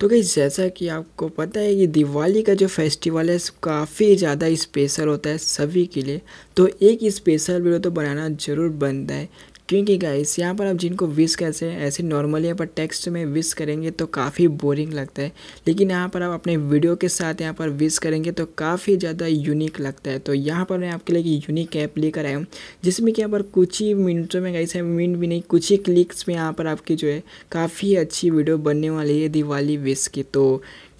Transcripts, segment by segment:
तो कहीं जैसा कि आपको पता है कि दिवाली का जो फेस्टिवल है काफ़ी ज़्यादा स्पेशल होता है सभी के लिए तो एक स्पेशल वीडियो तो बनाना ज़रूर बनता है क्योंकि गाइस यहाँ पर आप जिनको विश कैसे ऐसे नॉर्मली यहाँ पर टेक्स्ट में विश करेंगे तो काफ़ी बोरिंग लगता है लेकिन यहाँ पर आप अपने वीडियो के साथ यहाँ पर विश करेंगे तो काफ़ी ज़्यादा यूनिक लगता है तो यहाँ पर मैं आपके लिए एक यूनिक ऐप लेकर आया हूँ जिसमें कि यहाँ पर कुछ ही मिनटों में गाइस है मिनट भी नहीं कुछ ही क्लिक्स में यहाँ पर आपकी जो है काफ़ी अच्छी वीडियो बनने वाली है दिवाली विश की तो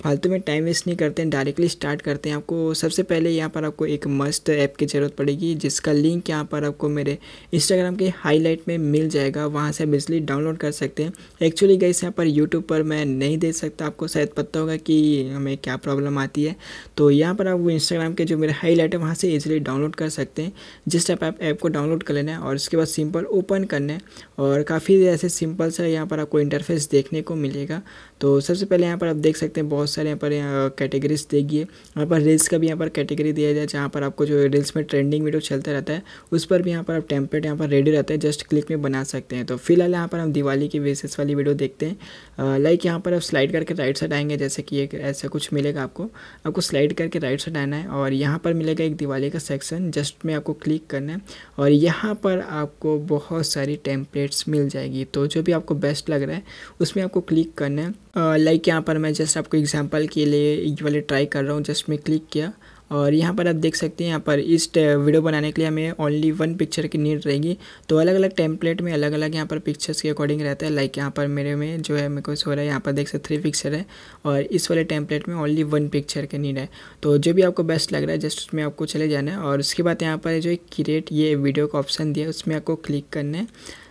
फालतू में टाइम वेस्ट नहीं करते हैं डायरेक्टली स्टार्ट करते हैं आपको सबसे पहले यहाँ पर आपको एक मस्त ऐप की ज़रूरत पड़ेगी जिसका लिंक यहाँ पर आपको मेरे इंस्टाग्राम के हाईलाइट में मिल जाएगा वहाँ से आप डाउनलोड कर सकते हैं एक्चुअली गई यहाँ पर यूट्यूब पर मैं नहीं दे सकता आपको शायद पता होगा कि हमें क्या प्रॉब्लम आती है तो यहाँ पर आप वो इंस्टाग्राम के जो मेरे हाईलाइट है वहाँ से ईजिली डाउनलोड कर सकते हैं जिस टाइप आप ऐप को डाउनलोड कर लेना है और उसके बाद सिंपल ओपन करना है और काफ़ी ऐसे सिंपल सा यहाँ पर आपको इंटरफेस देखने को मिलेगा तो सबसे पहले यहाँ पर आप देख सकते हैं बहुत बहुत सारे यहाँ पर कैटेगरीज देखिए यहाँ पर रील्स का भी यहाँ पर कैटेगरी दिया जाए जहाँ पर आपको जो रील्स में ट्रेंडिंग वीडियो चलता रहता है उस पर भी यहाँ पर आप टेम्पलेट यहाँ पर रेडी रहता है जस्ट क्लिक में बना सकते हैं तो फिलहाल यहाँ पर हम दिवाली की बेसिस वाली वीडियो देखते हैं लाइक यहाँ पर आप स्लाइड करके राइट साइड आएंगे जैसे कि एक ऐसा कुछ मिलेगा आपको आपको स्लाइड करके राइट साइड आना है और यहाँ पर मिलेगा एक दिवाली का सेक्शन जस्ट में आपको क्लिक करना है और यहाँ पर आपको बहुत सारी टेम्पलेट्स मिल जाएगी तो जो भी आपको बेस्ट लग रहा है उसमें आपको क्लिक करना है लाइक यहाँ पर मैं जस्ट आपको एग्जाम सैम्पल के लिए ये वाले ट्राई कर रहा हूँ जस्ट मैं क्लिक किया और यहाँ पर आप देख सकते हैं यहाँ पर इस वीडियो uh, बनाने के लिए हमें ओनली वन पिक्चर की नीड रहेगी तो अलग अलग टेम्पलेट में अलग अलग यहाँ पर पिक्चर्स के अकॉर्डिंग रहता है लाइक यहाँ पर मेरे में जो है मेरे को सो रहा है यहाँ पर देख सकते थ्री पिक्चर है और इस वाले टेम्पलेट में ओनली वन पिक्चर की नीड है तो जो भी आपको बेस्ट लग रहा है जस्ट उसमें आपको चले जाना है और उसके बाद यहाँ पर जो क्रिएट ये वीडियो का ऑप्शन दिया उसमें आपको क्लिक करना है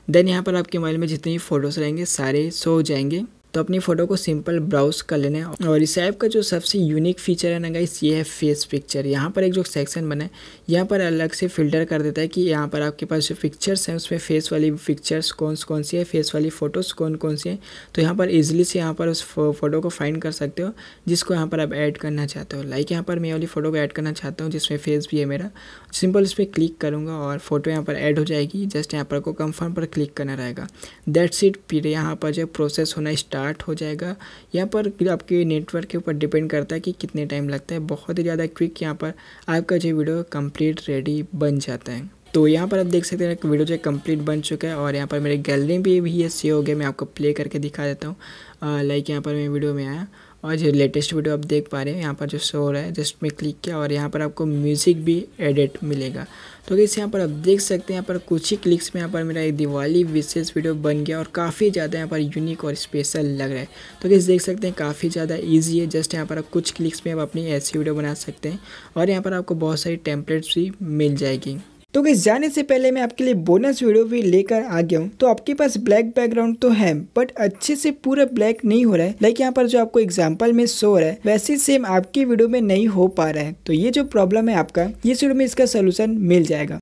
देन यहाँ पर आपके मोबाइल में जितनी फ़ोटोज़ रहेंगे सारे शो हो जाएंगे तो अपनी फ़ोटो को सिंपल ब्राउज कर लेना है और इस ऐप का जो सबसे यूनिक फीचर है ना गाइस ये है फेस पिक्चर यहाँ पर एक जो सेक्शन बने यहाँ पर अलग से फ़िल्टर कर देता है कि यहाँ पर आपके पास जो पिक्चर्स हैं उसमें फ़ेस वाली पिक्चर्स कौन कौन सी है फेस वाली फ़ोटोज़ कौन कौन सी हैं तो यहाँ पर ईजिली से यहाँ पर उस फ़ोटो को फाइंड कर सकते हो जिसको यहाँ पर आप ऐड करना चाहते हो लाइक यहाँ पर मैं वाली फ़ोटो को ऐड करना चाहता हूँ जिसमें फेस भी है मेरा सिंपल उस पर क्लिक करूँगा और फोटो यहाँ पर ऐड हो जाएगी जस्ट यहाँ पर को कंफर्म पर क्लिक करना रहेगा दैट्स इट फिर यहाँ पर जो प्रोसेस होना स्टार्ट स्टार्ट हो जाएगा यहाँ पर आपके नेटवर्क के ऊपर डिपेंड करता है कि कितने टाइम लगता है बहुत ही ज़्यादा क्विक यहाँ पर आपका जो वीडियो कंप्लीट रेडी बन जाता है तो यहाँ पर आप देख सकते हैं वीडियो जो है कंप्लीट बन चुका है और यहाँ पर मेरे गैलरी भी भी ये सी हो गया मैं आपको प्ले करके दिखा देता हूँ लाइक यहाँ पर मैं वीडियो में आया और जो लेटेस्ट वीडियो आप देख पा रहे हैं यहाँ पर जो शो हो रहा है जस्ट में क्लिक किया और यहाँ पर आपको म्यूज़िक भी एडिट मिलेगा तो इस यहाँ पर आप देख सकते हैं यहाँ पर कुछ ही क्लिक्स में यहाँ पर मेरा एक दिवाली विशेष वीडियो बन गया और काफ़ी ज़्यादा यहाँ पर यूनिक और स्पेशल लग रहा है तो इस देख सकते हैं काफ़ी ज़्यादा ईजी है जस्ट यहाँ पर आप कुछ क्लिक्स में आप अपनी ऐसी वीडियो बना सकते हैं और यहाँ पर आपको बहुत सारी टेम्पलेट्स भी मिल जाएगी तो गई जाने से पहले मैं आपके लिए बोनस वीडियो भी लेकर आ गया हूँ तो आपके पास ब्लैक बैकग्राउंड तो है बट अच्छे से पूरा ब्लैक नहीं हो रहा है लाइक यहाँ पर जो आपको एग्जाम्पल में शो रहा है वैसे सेम आपकी वीडियो में नहीं हो पा रहा है तो ये जो प्रॉब्लम है आपका इस वीडियो में इसका सोल्यूशन मिल जाएगा